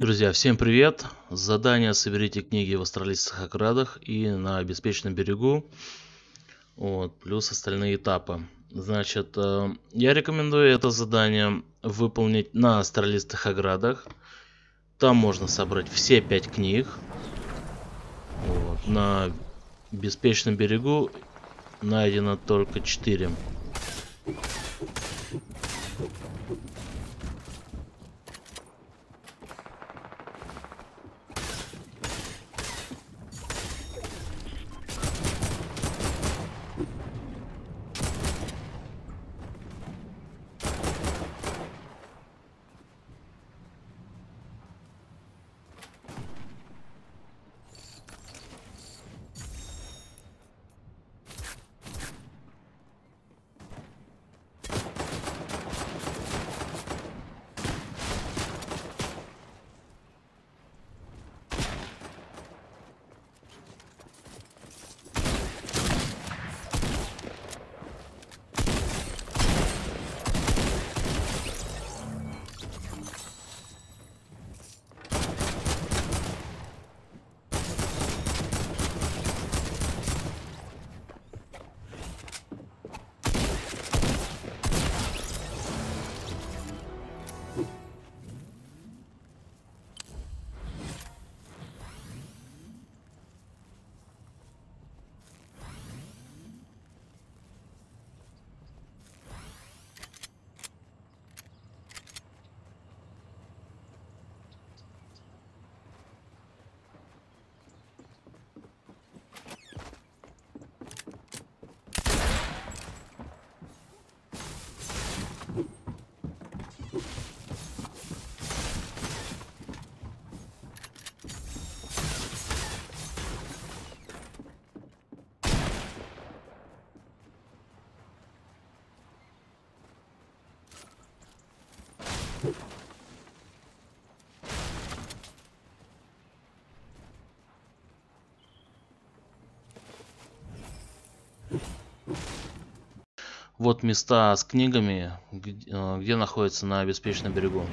Друзья, всем привет! Задание «Соберите книги в австралийских окрадах и на обеспеченном берегу». Вот, плюс остальные этапы. Значит, э, я рекомендую это задание выполнить на австралийских оградах. Там можно собрать все пять книг. Вот, на беспечном берегу найдено только 4. вот места с книгами где э, находится на беспечном берегу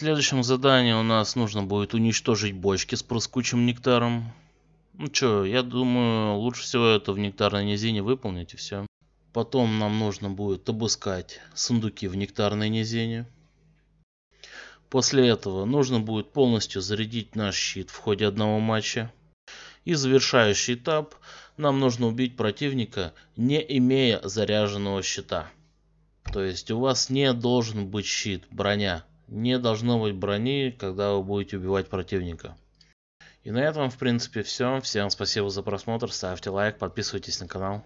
следующем задании у нас нужно будет уничтожить бочки с проскучим нектаром. Ну чё, я думаю, лучше всего это в нектарной низине выполнить и все. Потом нам нужно будет обыскать сундуки в нектарной низине. После этого нужно будет полностью зарядить наш щит в ходе одного матча. И завершающий этап нам нужно убить противника, не имея заряженного щита. То есть у вас не должен быть щит, броня не должно быть брони, когда вы будете убивать противника. И на этом, в принципе, все. Всем спасибо за просмотр, ставьте лайк, подписывайтесь на канал.